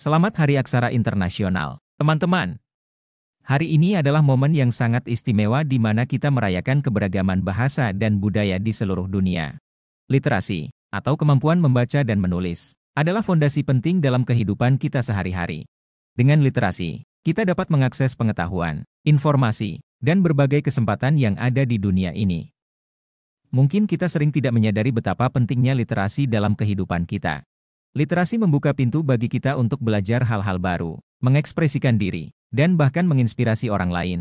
Selamat Hari Aksara Internasional, teman-teman. Hari ini adalah momen yang sangat istimewa di mana kita merayakan keberagaman bahasa dan budaya di seluruh dunia. Literasi, atau kemampuan membaca dan menulis, adalah fondasi penting dalam kehidupan kita sehari-hari. Dengan literasi, kita dapat mengakses pengetahuan, informasi, dan berbagai kesempatan yang ada di dunia ini. Mungkin kita sering tidak menyadari betapa pentingnya literasi dalam kehidupan kita. Literasi membuka pintu bagi kita untuk belajar hal-hal baru, mengekspresikan diri, dan bahkan menginspirasi orang lain.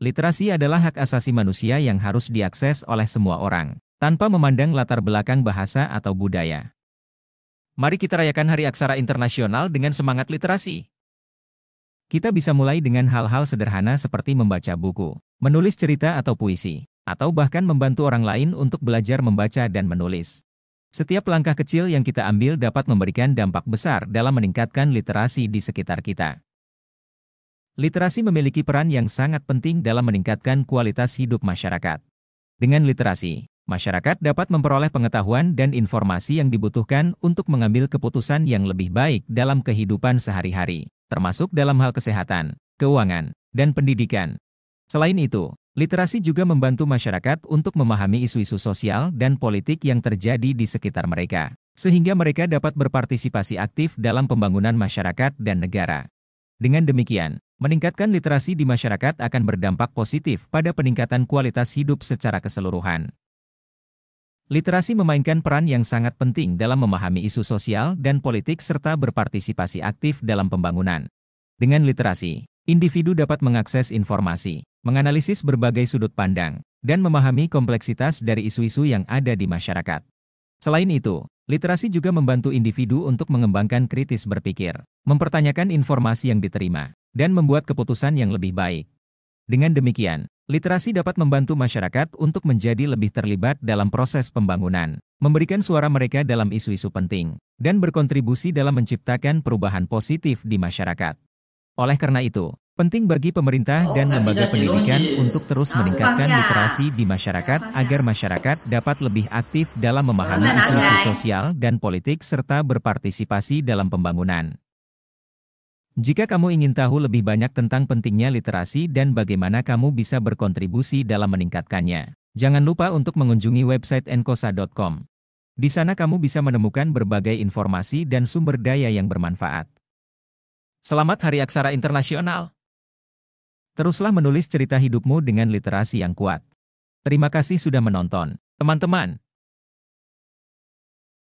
Literasi adalah hak asasi manusia yang harus diakses oleh semua orang, tanpa memandang latar belakang bahasa atau budaya. Mari kita rayakan Hari Aksara Internasional dengan semangat literasi. Kita bisa mulai dengan hal-hal sederhana seperti membaca buku, menulis cerita atau puisi, atau bahkan membantu orang lain untuk belajar membaca dan menulis. Setiap langkah kecil yang kita ambil dapat memberikan dampak besar dalam meningkatkan literasi di sekitar kita. Literasi memiliki peran yang sangat penting dalam meningkatkan kualitas hidup masyarakat. Dengan literasi, masyarakat dapat memperoleh pengetahuan dan informasi yang dibutuhkan untuk mengambil keputusan yang lebih baik dalam kehidupan sehari-hari, termasuk dalam hal kesehatan, keuangan, dan pendidikan, Selain itu, literasi juga membantu masyarakat untuk memahami isu-isu sosial dan politik yang terjadi di sekitar mereka, sehingga mereka dapat berpartisipasi aktif dalam pembangunan masyarakat dan negara. Dengan demikian, meningkatkan literasi di masyarakat akan berdampak positif pada peningkatan kualitas hidup secara keseluruhan. Literasi memainkan peran yang sangat penting dalam memahami isu sosial dan politik serta berpartisipasi aktif dalam pembangunan. Dengan literasi, individu dapat mengakses informasi, menganalisis berbagai sudut pandang, dan memahami kompleksitas dari isu-isu yang ada di masyarakat. Selain itu, literasi juga membantu individu untuk mengembangkan kritis berpikir, mempertanyakan informasi yang diterima, dan membuat keputusan yang lebih baik. Dengan demikian, literasi dapat membantu masyarakat untuk menjadi lebih terlibat dalam proses pembangunan, memberikan suara mereka dalam isu-isu penting, dan berkontribusi dalam menciptakan perubahan positif di masyarakat. Oleh karena itu, Penting bagi pemerintah oh, dan lembaga pendidikan untuk terus ah, meningkatkan literasi di masyarakat agar masyarakat dapat lebih aktif dalam memahami isu-isu sosial dan politik serta berpartisipasi dalam pembangunan. Jika kamu ingin tahu lebih banyak tentang pentingnya literasi dan bagaimana kamu bisa berkontribusi dalam meningkatkannya, jangan lupa untuk mengunjungi website enkosa.com. Di sana kamu bisa menemukan berbagai informasi dan sumber daya yang bermanfaat. Selamat Hari Aksara Internasional! Teruslah menulis cerita hidupmu dengan literasi yang kuat. Terima kasih sudah menonton. Teman-teman,